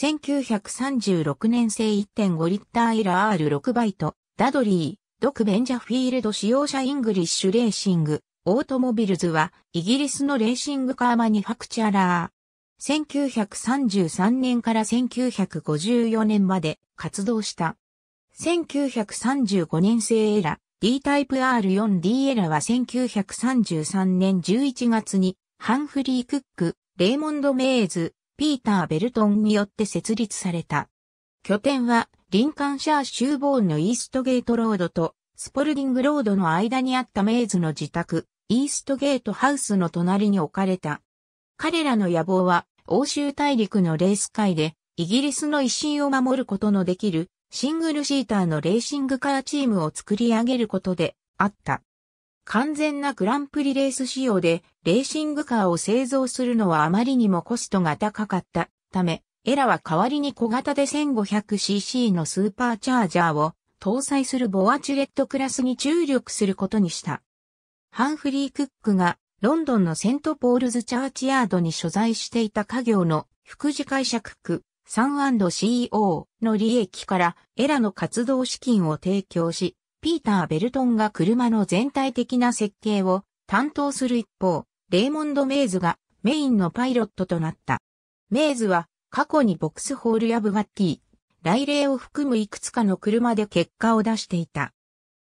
1936年製1.5リッターエラー r 6バイト、ダドリー、ドクベンジャフィールド使用者イングリッシュレーシング、オートモビルズは、イギリスのレーシングカーマニファクチャラー。1933年から1954年まで活動した。1935年製エラ、D タイプ R4D エラは1933年11月に、ハンフリー・クック、レイモンド・メイズ、ピーター・ベルトンによって設立された。拠点は、リンカンシャー州ボーンのイーストゲートロードと、スポルディングロードの間にあったメイズの自宅、イーストゲートハウスの隣に置かれた。彼らの野望は、欧州大陸のレース界で、イギリスの威信を守ることのできる、シングルシーターのレーシングカーチームを作り上げることで、あった。完全なグランプリレース仕様で、レーシングカーを製造するのはあまりにもコストが高かったため、エラは代わりに小型で 1500cc のスーパーチャージャーを搭載するボアチュレットクラスに注力することにした。ハンフリー・クックがロンドンのセントポールズ・チャーチヤードに所在していた家業の副次解釈ンド・ c o の利益からエラの活動資金を提供し、ピーター・ベルトンが車の全体的な設計を担当する一方、レイモンド・メイズがメインのパイロットとなった。メイズは過去にボックスホールやブガッティ、ライレーを含むいくつかの車で結果を出していた。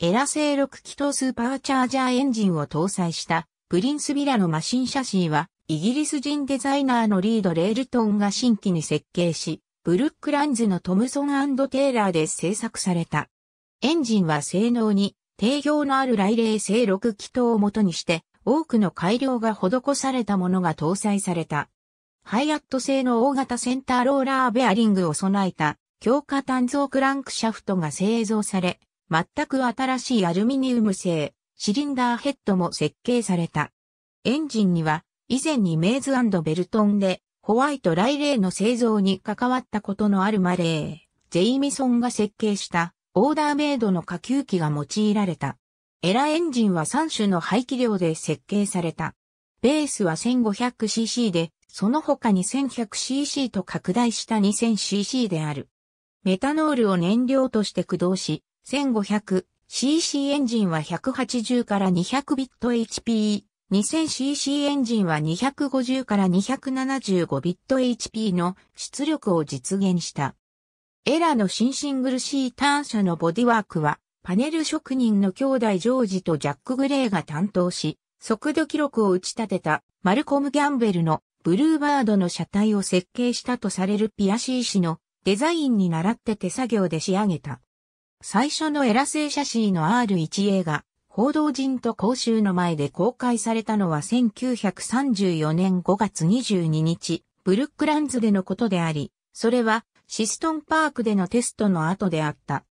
エラ製6気筒スーパーチャージャーエンジンを搭載したプリンスビラのマシン写真はイギリス人デザイナーのリード・レールトンが新規に設計し、ブルックランズのトムソンテイラーで制作された。エンジンは性能に定評のあるレ霊製6気筒をもとにして、多くの改良が施されたものが搭載された。ハイアット製の大型センターローラーベアリングを備えた強化単造クランクシャフトが製造され、全く新しいアルミニウム製シリンダーヘッドも設計された。エンジンには以前にメイズベルトンでホワイトライレーの製造に関わったことのあるマレー、ジェイミソンが設計したオーダーメイドの下級機が用いられた。エラエンジンは3種の排気量で設計された。ベースは 1500cc で、その他に 1100cc と拡大した 2000cc である。メタノールを燃料として駆動し、1500cc エンジンは180から200ビット HP、2000cc エンジンは250から275ビット HP の出力を実現した。エラの新シングル C ターン社のボディワークは、パネル職人の兄弟ジョージとジャック・グレーが担当し、速度記録を打ち立てたマルコム・ギャンベルのブルーバードの車体を設計したとされるピアシー氏のデザインに倣って手作業で仕上げた。最初のエラ製写真の R1A が報道陣と公衆の前で公開されたのは1934年5月22日、ブルックランズでのことであり、それはシストンパークでのテストの後であった。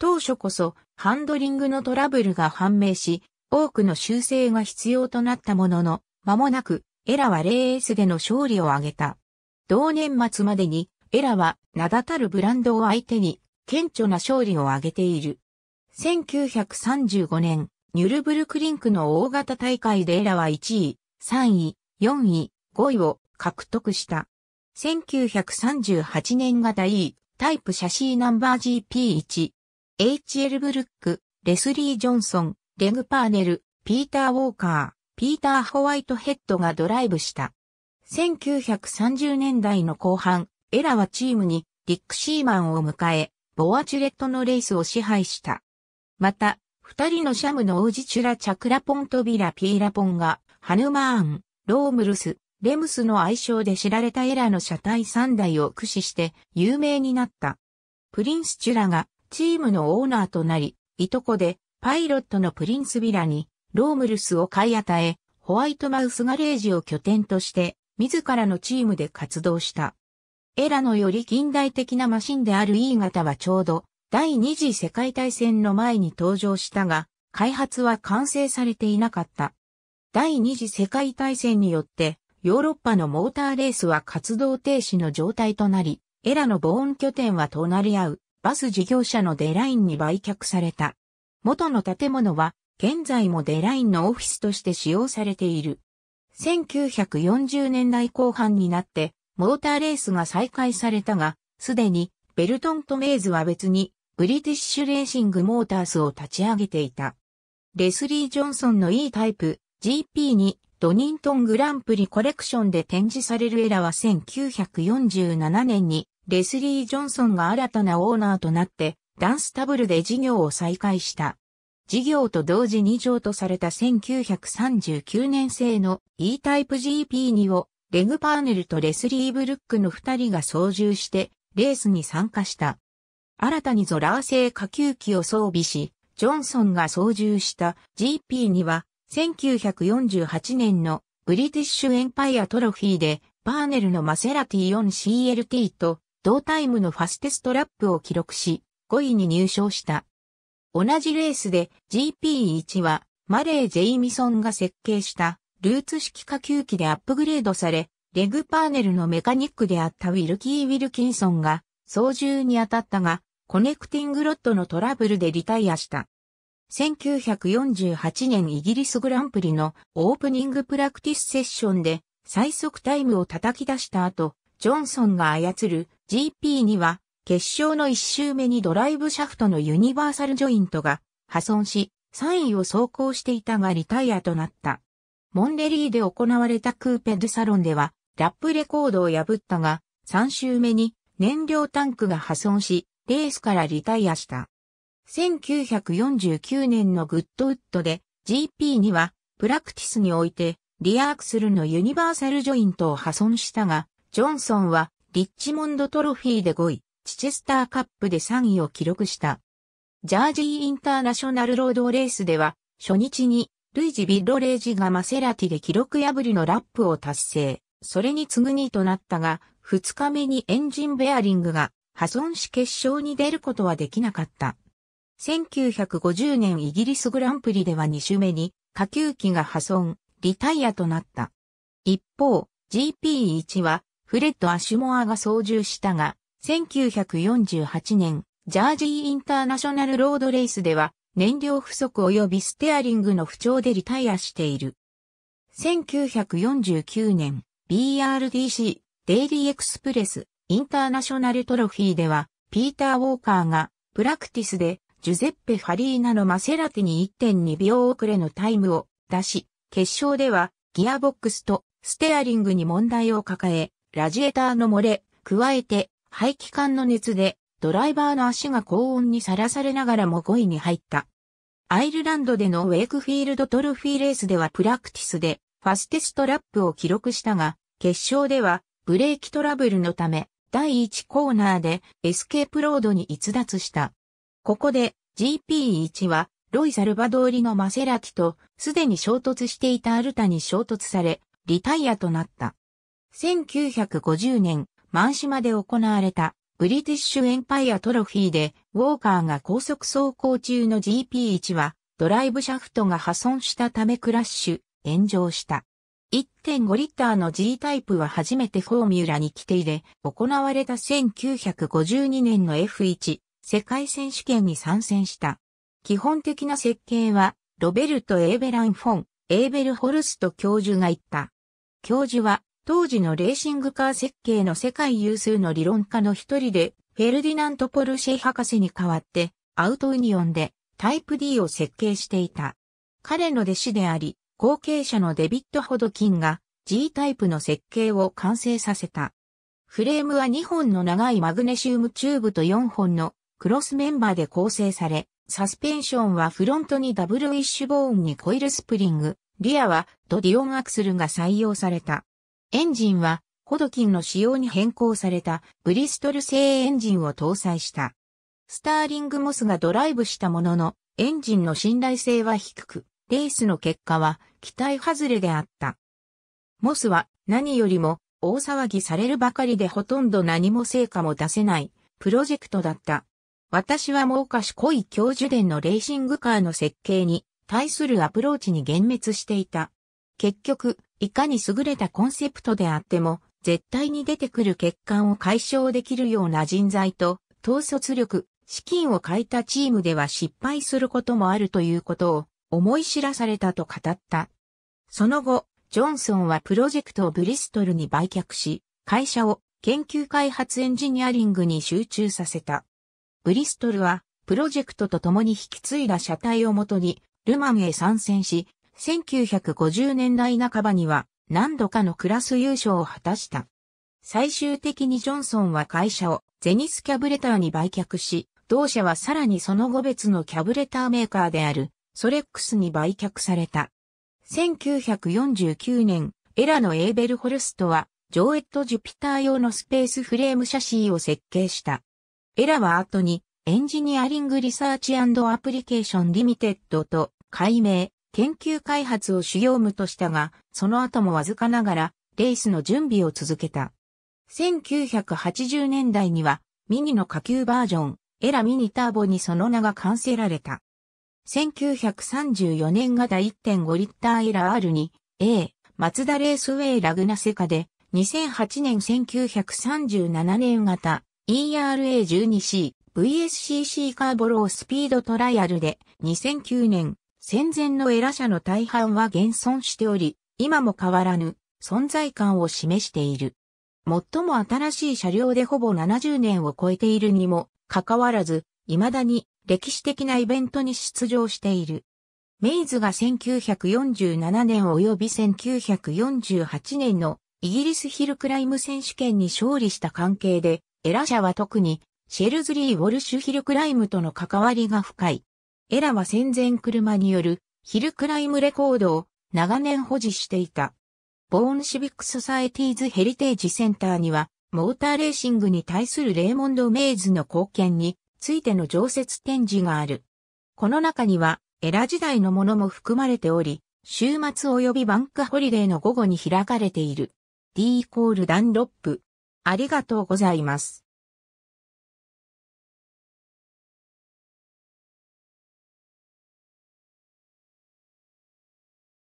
当初こそハンドリングのトラブルが判明し、多くの修正が必要となったものの、間もなくエラはレースでの勝利を挙げた。同年末までにエラは名だたるブランドを相手に顕著な勝利を挙げている。1935年、ニュルブルクリンクの大型大会でエラは1位、3位、4位、5位を獲得した。1938年型 E タイプシャシーナンバー GP1。HL ブルック、レスリー・ジョンソン、レグ・パーネル、ピーター・ウォーカー、ピーター・ホワイトヘッドがドライブした。1930年代の後半、エラはチームにディック・シーマンを迎え、ボアチュレットのレースを支配した。また、二人のシャムの王子チュラ・チャクラポンとビラ・ピーラポンが、ハヌマーン、ロームルス、レムスの愛称で知られたエラの車体3台を駆使して有名になった。プリンスチュラがチームのオーナーとなり、いとこでパイロットのプリンスビラにロームルスを買い与え、ホワイトマウスガレージを拠点として自らのチームで活動した。エラのより近代的なマシンである E 型はちょうど第二次世界大戦の前に登場したが、開発は完成されていなかった。第二次世界大戦によってヨーロッパのモーターレースは活動停止の状態となり、エラのボーン拠点は隣り合うバス事業者のデラインに売却された。元の建物は現在もデラインのオフィスとして使用されている。1940年代後半になってモーターレースが再開されたが、すでにベルトンとメイズは別にブリティッシュレーシングモータースを立ち上げていた。レスリー・ジョンソンの E タイプ GP にドニントングランプリコレクションで展示されるエラは1947年にレスリー・ジョンソンが新たなオーナーとなってダンスタブルで事業を再開した。事業と同時に譲渡された1939年製の E タイプ GP2 をレグパーネルとレスリー・ブルックの二人が操縦してレースに参加した。新たにゾラー製下級機を装備し、ジョンソンが操縦した GP には1948年のブリティッシュエンパイアトロフィーでバーネルのマセラティ 4CLT と同タイムのファステストラップを記録し5位に入賞した。同じレースで GP1 はマレー・ジェイミソンが設計したルーツ式下級機でアップグレードされ、レグパーネルのメカニックであったウィルキー・ウィルキンソンが操縦に当たったが、コネクティングロッドのトラブルでリタイアした。1948年イギリスグランプリのオープニングプラクティスセッションで最速タイムを叩き出した後、ジョンソンが操る GP には決勝の1周目にドライブシャフトのユニバーサルジョイントが破損し3位を走行していたがリタイアとなった。モンレリーで行われたクーペドサロンではラップレコードを破ったが3周目に燃料タンクが破損しレースからリタイアした。1949年のグッドウッドで GP にはプラクティスにおいてリアークスルのユニバーサルジョイントを破損したが、ジョンソンはリッチモンドトロフィーで5位、チチェスターカップで3位を記録した。ジャージーインターナショナルロードレースでは初日にルイジ・ビッロレージがマセラティで記録破りのラップを達成。それに次ぐ2位となったが、2日目にエンジンベアリングが破損し決勝に出ることはできなかった。1950年イギリスグランプリでは2週目に、下級機が破損、リタイアとなった。一方、GP1 は、フレッド・アシュモアが操縦したが、1948年、ジャージー・インターナショナルロードレースでは、燃料不足及びステアリングの不調でリタイアしている。1949年、BRDC、デイリーエクスプレス、インターナショナルトロフィーでは、ピーター・ウォーカーが、プラクティスでジュゼッペ・ファリーナのマセラティに1.2秒遅れのタイムを出し、決勝ではギアボックスとステアリングに問題を抱え、ラジエーターの漏れ、加えて排気管の熱でドライバーの足が高温にさらされながらも5位に入った。アイルランドでのウェイクフィールドトロフィーレースではプラクティスでファステストラップを記録したが、決勝ではブレーキトラブルのため第1コーナーでエスケープロードに逸脱した。ここで GP1 はロイ・サルバドーリのマセラティとすでに衝突していたアルタに衝突され、リタイアとなった。1950年、満島で行われたブリティッシュエンパイアトロフィーで、ウォーカーが高速走行中の GP1 は、ドライブシャフトが破損したためクラッシュ、炎上した。1.5リッターの G タイプは初めてフォーミュラに規定で、行われた1952年の F1 世界選手権に参戦した。基本的な設計は、ロベルト・エーベラン・フォン、エーベル・ホルスト教授が言った。教授は、当時のレーシングカー設計の世界有数の理論家の一人で、フェルディナント・ポルシェ博士に代わって、アウト・ユニオンでタイプ D を設計していた。彼の弟子であり、後継者のデビット・ホドキンが G タイプの設計を完成させた。フレームは2本の長いマグネシウムチューブと4本のクロスメンバーで構成され、サスペンションはフロントにダブルウィッシュボーンにコイルスプリング、リアはドディオンアクスルが採用された。エンジンはホドキンの仕様に変更されたブリストル製エンジンを搭載した。スターリングモスがドライブしたものの、エンジンの信頼性は低く、レースの結果は期待外れであった。モスは何よりも大騒ぎされるばかりでほとんど何も成果も出せないプロジェクトだった。私はもうかし、い教授伝のレーシングカーの設計に対するアプローチに幻滅していた。結局、いかに優れたコンセプトであっても、絶対に出てくる欠陥を解消できるような人材と、統率力、資金を欠いたチームでは失敗することもあるということを思い知らされたと語った。その後、ジョンソンはプロジェクトをブリストルに売却し、会社を研究開発エンジニアリングに集中させた。ブリストルは、プロジェクトと共に引き継いだ車体をもとに、ルマンへ参戦し、1950年代半ばには、何度かのクラス優勝を果たした。最終的にジョンソンは会社をゼニスキャブレターに売却し、同社はさらにその後別のキャブレターメーカーであるソレックスに売却された。1949年、エラのエーベルホルストは、ジョーエット・ジュピター用のスペースフレームシャシーを設計した。エラは後にエンジニアリングリサーチアプリケーションリミテッドと改名、研究開発を主要務としたが、その後もわずかながらレースの準備を続けた。1980年代にはミニの下級バージョン、エラミニターボにその名が完成られた。1934年型1.5リッターエラ R に A、マツダレースウェイラグナセカで、2008年1937年型 ERA12C、VSCC カーボロースピードトライアルで2009年、戦前のエラ社の大半は現存しており、今も変わらぬ存在感を示している。最も新しい車両でほぼ70年を超えているにもかかわらず、未だに歴史的なイベントに出場している。メイズが1947年及び1948年のイギリスヒルクライム選手権に勝利した関係で、エラ社は特に、シェルズリー・ウォルシュ・ヒルクライムとの関わりが深い。エラは戦前車によるヒルクライムレコードを長年保持していた。ボーンシビック・ソサエティーズ・ヘリテージ・センターには、モーターレーシングに対するレーモンド・メイズの貢献についての常設展示がある。この中には、エラ時代のものも含まれており、週末及びバンクホリデーの午後に開かれている。D イコールダンロップ。ありがとうございます。